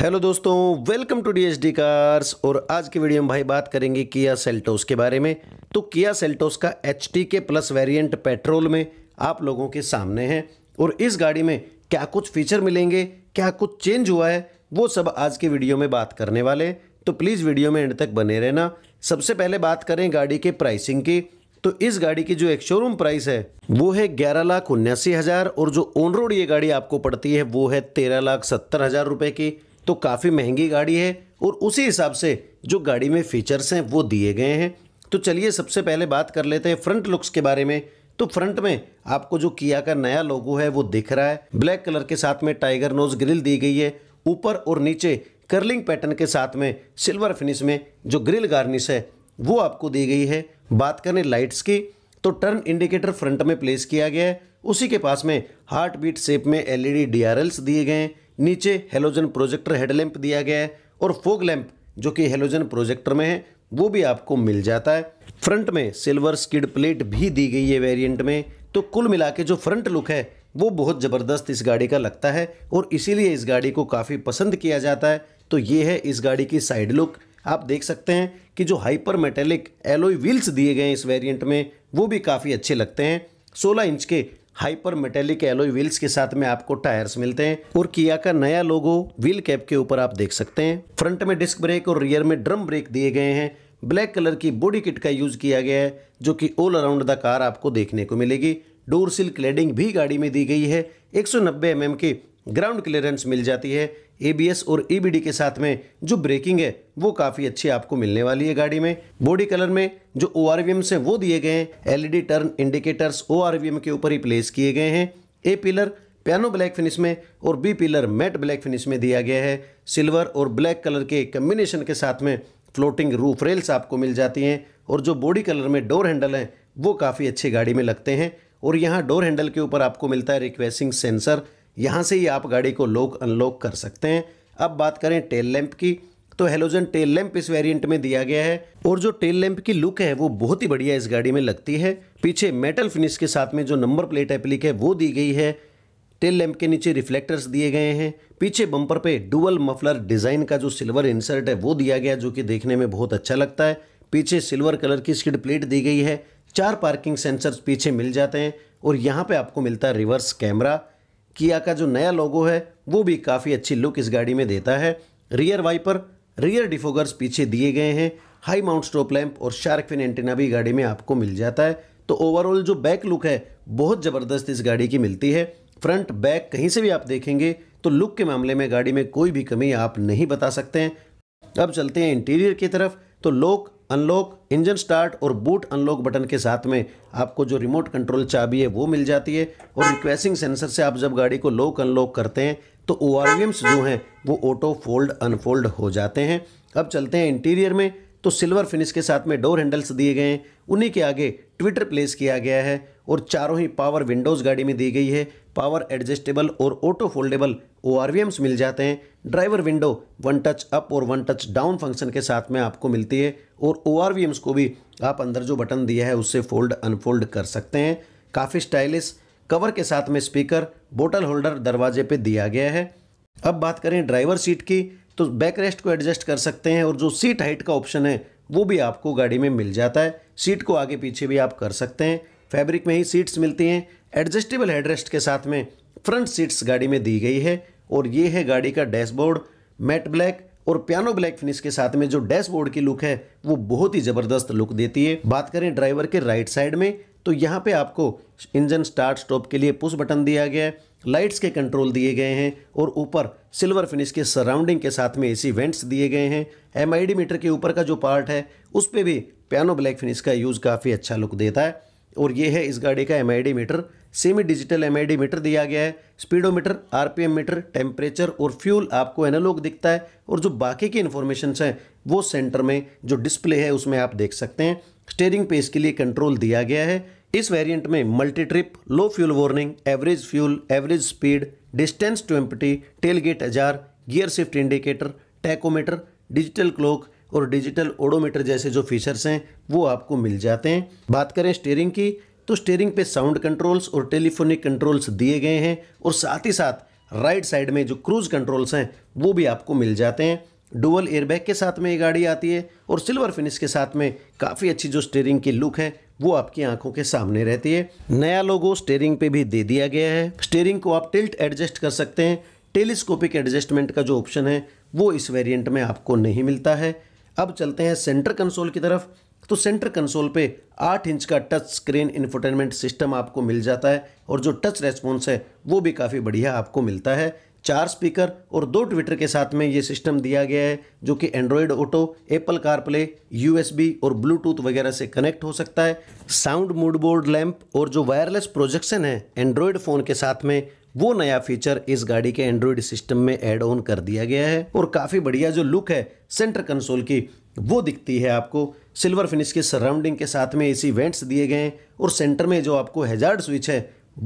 hello दोस्तों welcome to D H D cars और आज की वीडियो में भाई बात करेंगे किया सेल्टोस के बारे में तो किया सेल्टोस का H K plus variant petrol में आप लोगों के सामने है और इस गाड़ी में क्या कुछ फीचर मिलेंगे क्या कुछ चेंज हुआ है वो सब आज की वीडियो में बात करने वाले तो प्लीज़ वीडियो में एंड तक बने रहना सबसे पहले बात करें गाड़ी के प्राइसिंग की तो इस गाड़ी की जो एक शोरूम प्राइस है वो है ग्यारह लाख उन्यासी हज़ार और जो ऑन रोड ये गाड़ी आपको पड़ती है वो है तेरह लाख सत्तर हज़ार रुपये की तो काफ़ी महंगी गाड़ी है और उसी हिसाब से जो गाड़ी में फीचर्स हैं वो दिए गए हैं तो चलिए सबसे पहले बात कर लेते हैं फ्रंट लुक्स के बारे में तो फ्रंट में आपको जो किया का नया लोगो है वो दिख रहा है ब्लैक कलर के साथ में टाइगर नोज ग्रिल दी गई है ऊपर और नीचे कर्लिंग पैटर्न के साथ में सिल्वर फिनिश में जो ग्रिल गार्निश है वो आपको दी गई है बात करें लाइट्स की तो टर्न इंडिकेटर फ्रंट में प्लेस किया गया है उसी के पास में हार्ट बीट सेप में एलईडी डीआरएल्स दिए गए हैं नीचे हेलोजन प्रोजेक्टर हेडलैम्प दिया गया है और फोग लैम्प जो कि हेलोजन प्रोजेक्टर में है वो भी आपको मिल जाता है फ्रंट में सिल्वर स्किड प्लेट भी दी गई है वेरिएंट में तो कुल मिला के जो फ्रंट लुक है वो बहुत ज़बरदस्त इस गाड़ी का लगता है और इसीलिए इस गाड़ी को काफ़ी पसंद किया जाता है तो ये है इस गाड़ी की साइड लुक आप देख सकते हैं कि जो हाइपर मेटेलिक एलोई व्हील्स दिए गए हैं इस वेरियंट में वो भी काफ़ी अच्छे लगते हैं सोलह इंच के हाइपर मेटेलिक एलोई व्हील्स के साथ में आपको टायर्स मिलते हैं और किया का नया लोगो व्हील कैप के ऊपर आप देख सकते हैं फ्रंट में डिस्क ब्रेक और रियर में ड्रम ब्रेक दिए गए हैं ब्लैक कलर की बॉडी किट का यूज किया गया है जो कि ऑल अराउंड द कार आपको देखने को मिलेगी डोर सिल क्लेडिंग भी गाड़ी में दी गई है 190 सौ mm के ग्राउंड क्लियरेंस मिल जाती है एबीएस और ईबीडी के साथ में जो ब्रेकिंग है वो काफ़ी अच्छी आपको मिलने वाली है गाड़ी में बॉडी कलर में जो ओ से वो दिए गए हैं एलईडी टर्न इंडिकेटर्स ओ के ऊपर ही प्लेस किए गए हैं A pillar piano black finish में और B pillar matte black finish में दिया गया है सिल्वर और ब्लैक कलर के कम्बिनेशन के साथ में फ्लोटिंग रूफ रेल्स आपको मिल जाती हैं और जो बॉडी कलर में डोर हैंडल हैं वो काफ़ी अच्छी गाड़ी में लगते हैं और यहाँ डोर हैंडल के ऊपर आपको मिलता है रिक्वेसिंग सेंसर यहाँ से ही आप गाड़ी को लॉक अनलॉक कर सकते हैं अब बात करें टेल लैंप की तो हेलोजन टेल लैंप इस वेरिएंट में दिया गया है और जो टेल लैंप की लुक है वो बहुत ही बढ़िया इस गाड़ी में लगती है पीछे मेटल फिनिश के साथ में जो नंबर प्लेट एप्लिक है वो दी गई है टेल लैंप के नीचे रिफ्लेक्टर्स दिए गए हैं पीछे बम्पर पे डुअल मफलर डिज़ाइन का जो सिल्वर इंसर्ट है वो दिया गया जो कि देखने में बहुत अच्छा लगता है पीछे सिल्वर कलर की स्किड प्लेट दी गई है चार पार्किंग सेंसर्स पीछे मिल जाते हैं और यहाँ पे आपको मिलता है रिवर्स कैमरा किया का जो नया लोगो है वो भी काफ़ी अच्छी लुक इस गाड़ी में देता है रियर वाइपर रियर डिफोगर्स पीछे दिए गए हैं हाई माउंट स्टॉप लैंप और शार्क फिन एंटीना भी गाड़ी में आपको मिल जाता है तो ओवरऑल जो बैक लुक है बहुत ज़बरदस्त इस गाड़ी की मिलती है फ्रंट बैक कहीं से भी आप देखेंगे तो लुक के मामले में गाड़ी में कोई भी कमी आप नहीं बता सकते हैं अब चलते हैं इंटीरियर की तरफ तो लोक अनलॉक इंजन स्टार्ट और बूट अनलॉक बटन के साथ में आपको जो रिमोट कंट्रोल चाबी है वो मिल जाती है और रिक्वेसिंग सेंसर से आप जब गाड़ी को लॉक अनलॉक करते हैं तो ओ जो हैं वो ऑटो फोल्ड अनफोल्ड हो जाते हैं अब चलते हैं इंटीरियर में तो सिल्वर फिनिश के साथ में डोर हैंडल्स दिए गए हैं उन्हीं के आगे ट्विटर प्लेस किया गया है और चारों ही पावर विंडोज़ गाड़ी में दी गई है पावर एडजस्टेबल और ऑटो फोल्डेबल ओ मिल जाते हैं driver window one touch up और वन टच डाउन फंक्शन के साथ में आपको मिलती है और ओ को भी आप अंदर जो बटन दिया है उससे फोल्ड अनफोल्ड कर सकते हैं काफ़ी स्टाइलिश कवर के साथ में स्पीकर बोटल होल्डर दरवाजे पे दिया गया है अब बात करें ड्राइवर सीट की तो बैक रेस्ट को एडजस्ट कर सकते हैं और जो सीट हाइट का ऑप्शन है वो भी आपको गाड़ी में मिल जाता है सीट को आगे पीछे भी आप कर सकते हैं फैब्रिक में ही सीट्स मिलती हैं एडजस्टेबल हेडरेस्ट के साथ में फ्रंट सीट्स गाड़ी में दी गई है और ये है गाड़ी का डैशबोर्ड मैट ब्लैक और पियानो ब्लैक फिनिश के साथ में जो डैशबोर्ड की लुक है वो बहुत ही ज़बरदस्त लुक देती है बात करें ड्राइवर के राइट साइड में तो यहाँ पे आपको इंजन स्टार्ट स्टॉप के लिए पुश बटन दिया गया है लाइट्स के कंट्रोल दिए गए हैं और ऊपर सिल्वर फिनिश के सराउंडिंग के साथ में एसी वेंट्स दिए गए हैं एम मीटर के ऊपर का जो पार्ट है उस पर भी पियानो ब्लैक फिनिश का यूज़ काफ़ी अच्छा लुक देता है और ये है इस गाड़ी का एम मीटर सेमी डिजिटल एम मीटर दिया गया है स्पीडोमीटर आरपीएम मीटर टेम्परेचर और फ्यूल आपको एनालॉग दिखता है और जो बाकी की इन्फॉर्मेशन हैं वो सेंटर में जो डिस्प्ले है उसमें आप देख सकते हैं स्टेयरिंग पे इसके लिए कंट्रोल दिया गया है इस वेरिएंट में multi trip low fuel warning average fuel average speed distance to empty tailgate ajar gear shift indicator tachometer digital clock और डिजिटल ओडोमीटर जैसे जो फीचर्स हैं वो आपको मिल जाते हैं बात करें स्टेयरिंग की तो स्टेयरिंग पे साउंड कंट्रोल्स और टेलीफोनिक कंट्रोल्स दिए गए हैं और साथ ही साथ राइट साइड में जो क्रूज़ कंट्रोल्स हैं वो भी आपको मिल जाते हैं डुअल एयरबैग के साथ में ये गाड़ी आती है और सिल्वर फिनिश के साथ में काफ़ी अच्छी जो स्टेयरिंग की लुक है वो आपकी आंखों के सामने रहती है नया लोगो स्टेयरिंग पे भी दे दिया गया है स्टेयरिंग को आप टिल्ट एडजस्ट कर सकते हैं टेलीस्कोपिक एडजस्टमेंट का जो ऑप्शन है वो इस वेरिएंट में आपको नहीं मिलता है अब चलते हैं सेंटर कंसोल की तरफ तो सेंटर कंसोल पे 8 इंच का टच स्क्रीन इन्फोटेनमेंट सिस्टम आपको मिल जाता है और जो टच रेस्पॉन्स है वो भी काफ़ी बढ़िया आपको मिलता है चार स्पीकर और दो ट्विटर के साथ में ये सिस्टम दिया गया है जो कि Android Auto Apple CarPlay USB और ब्लूटूथ वगैरह से कनेक्ट हो सकता है साउंड मूड बोर्ड लैंप और जो वायरलेस प्रोजेक्शन है एंड्रॉयड फ़ोन के साथ में वो नया फीचर इस गाड़ी के एंड्रॉयड सिस्टम में एड ऑन कर दिया गया है और काफ़ी बढ़िया जो लुक है सेंटर कंसोल की वो दिखती है आपको सिल्वर फिनिश के सराउंडिंग के साथ में इसी वेंट्स दिए गए हैं और सेंटर में जो आपको हेजार्ड स्विच है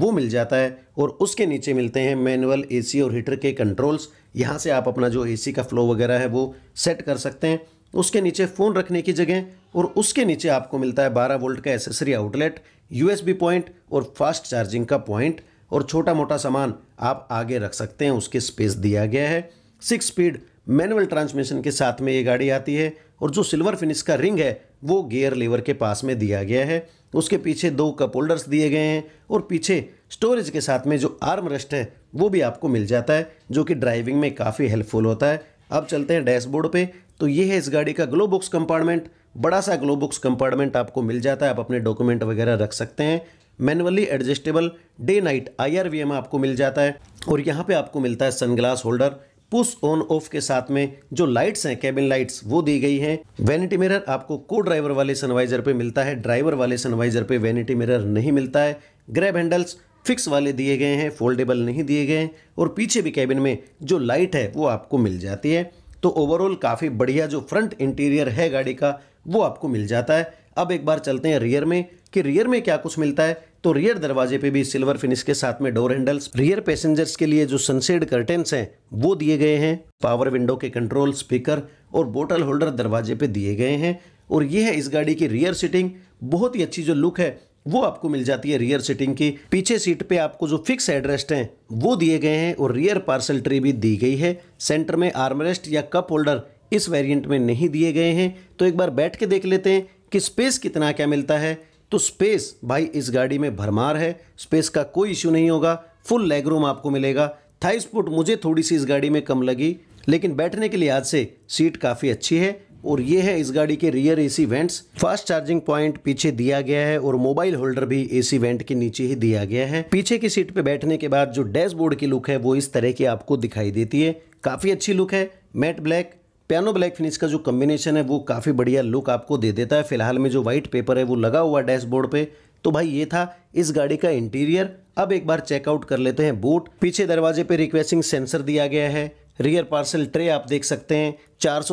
वो मिल जाता है और उसके नीचे मिलते हैं मैनुअल एसी और हीटर के कंट्रोल्स यहाँ से आप अपना जो एसी का फ्लो वगैरह है वो सेट कर सकते हैं उसके नीचे फ़ोन रखने की जगह और उसके नीचे आपको मिलता है 12 वोल्ट का एसेसरी आउटलेट यूएसबी पॉइंट और फास्ट चार्जिंग का पॉइंट और छोटा मोटा सामान आप आगे रख सकते हैं उसके स्पेस दिया गया है सिक्स स्पीड मैनुअल ट्रांसमिशन के साथ में ये गाड़ी आती है और जो सिल्वर फिनिश का रिंग है वो गियर लेवर के पास में दिया गया है उसके पीछे दो कप होल्डर्स दिए गए हैं और पीछे स्टोरेज के साथ में जो आर्म रेस्ट है वो भी आपको मिल जाता है जो कि ड्राइविंग में काफ़ी हेल्पफुल होता है अब चलते हैं डैशबोर्ड पे तो ये है इस गाड़ी का ग्लोबुक्स कंपार्टमेंट बड़ा सा ग्लो कंपार्टमेंट आपको मिल जाता है आप अपने डॉक्यूमेंट वगैरह रख सकते हैं मैनुअली एडजस्टेबल डे नाइट आई आपको मिल जाता है और यहाँ पे आपको मिलता है sunglass holder push on off के साथ में जो लाइट्स हैं कैबिन लाइट्स वो दी गई हैं वैनिटी मिरर आपको को ड्राइवर वाले सनवाइजर पे मिलता है ड्राइवर वाले सनवाइजर पे वैनिटी मिरर नहीं मिलता है ग्रैब हैंडल्स फिक्स वाले दिए गए हैं फोल्डेबल नहीं दिए गए हैं और पीछे भी कैबिन में जो लाइट है वो आपको मिल जाती है तो ओवरऑल काफ़ी बढ़िया जो फ्रंट इंटीरियर है गाड़ी का वो आपको मिल जाता है अब एक बार चलते हैं रियर में कि रियर में क्या कुछ मिलता है तो रियर दरवाजे पे भी सिल्वर फिनिश के साथ में डोर हैंडल्स रियर पैसेंजर्स के लिए जो सनसेड कर्टेंस हैं वो दिए गए हैं पावर विंडो के कंट्रोल स्पीकर और बोटल होल्डर दरवाजे पे दिए गए हैं और ये है इस गाड़ी की रियर सीटिंग बहुत ही अच्छी जो लुक है वो आपको मिल जाती है रियर सीटिंग की पीछे सीट पे आपको जो फिक्स एड्रेस्ट हैं वो दिए गए हैं और रियर पार्सल ट्री भी दी गई है सेंटर में आर्मरेस्ट या कप होल्डर इस वेरिएंट में नहीं दिए गए हैं तो एक बार बैठ के देख लेते हैं कि स्पेस कितना क्या मिलता है तो स्पेस भाई इस गाड़ी में भरमार है स्पेस का कोई इश्यू नहीं होगा फुल लेग रूम आपको मिलेगा थाई स्पुट मुझे थोड़ी सी इस गाड़ी में कम लगी लेकिन बैठने के लिहाज से सीट काफ़ी अच्छी है और ये है इस गाड़ी के rear AC vents fast charging point पीछे दिया गया है और मोबाइल होल्डर भी एसी वेंट के नीचे ही दिया गया है पीछे की सीट पे बैठने के बाद जो डैशबोर्ड की लुक है वो इस तरह की आपको दिखाई देती है काफ़ी अच्छी लुक है matte black piano black finish का जो कम्बिनेशन है वो काफ़ी बढ़िया लुक आपको दे देता है फिलहाल में जो वाइट पेपर है वो लगा हुआ डैशबोर्ड पे तो भाई ये था इस गाड़ी का इंटीरियर अब एक बार चेकआउट कर लेते हैं बूट पीछे दरवाजे पे रिक्वेस्टिंग सेंसर दिया गया है रियर पार्सल ट्रे आप देख सकते हैं चार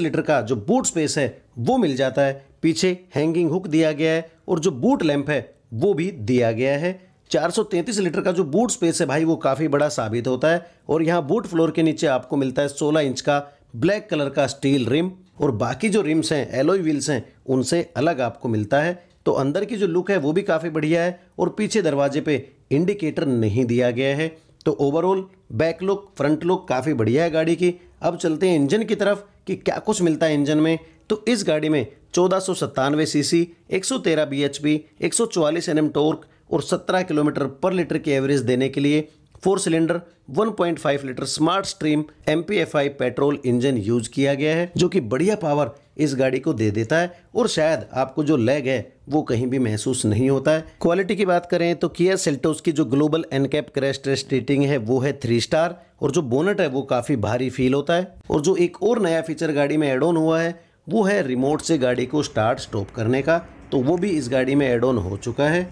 लीटर का जो बूट स्पेस है वो मिल जाता है पीछे हैंगिंग हुक दिया गया है और जो बूट लैम्प है वो भी दिया गया है 433 लीटर का जो बूट स्पेस है भाई वो काफ़ी बड़ा साबित होता है और यहाँ बूट फ्लोर के नीचे आपको मिलता है 16 इंच का ब्लैक कलर का स्टील रिम और बाकी जो रिम्स हैं एलोई व्हील्स हैं उनसे अलग आपको मिलता है तो अंदर की जो लुक है वो भी काफ़ी बढ़िया है और पीछे दरवाजे पे इंडिकेटर नहीं दिया गया है तो overall back look front look काफ़ी बढ़िया है गाड़ी की अब चलते हैं इंजन की तरफ कि क्या कुछ मिलता है इंजन में तो इस गाड़ी में चौदह सौ सत्तानवे सी सी एक सौ तेरह बी एच पी एक सौ चौवालीस एन एम टोर्क और 17 किलोमीटर पर लीटर की एवरेज देने के लिए four cylinder 1.5 litre smart stream एम पेट्रोल इंजन यूज किया गया है जो कि बढ़िया पावर इस गाड़ी को दे देता है और शायद आपको जो लैग है वो कहीं भी महसूस नहीं होता है क्वालिटी की बात करें तो किया सेल्टोस की जो global NCAP crash test rating है वो है थ्री स्टार और जो बोनट है वो काफ़ी भारी फील होता है और जो एक और नया फीचर गाड़ी में एड ऑन हुआ है वो है रिमोट से गाड़ी को स्टार्ट स्टॉप करने का तो वो भी इस गाड़ी में एड ऑन हो चुका है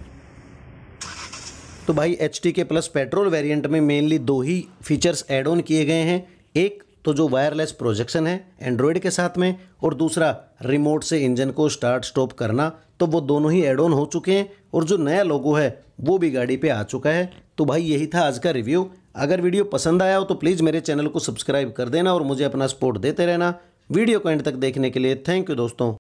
तो भाई H K plus petrol variant में मेनली दो ही फीचर्स एड ऑन किए गए हैं एक तो जो वायरलेस प्रोजेक्शन है एंड्रॉयड के साथ में और दूसरा रिमोट से इंजन को स्टार्ट स्टॉप करना तो वो दोनों ही एड ऑन हो चुके हैं और जो नया लोगो है वो भी गाड़ी पे आ चुका है तो भाई यही था आज का रिव्यू अगर वीडियो पसंद आया हो तो प्लीज़ मेरे चैनल को सब्सक्राइब कर देना और मुझे अपना सपोर्ट देते रहना वीडियो को एंड तक देखने के लिए थैंक यू दोस्तों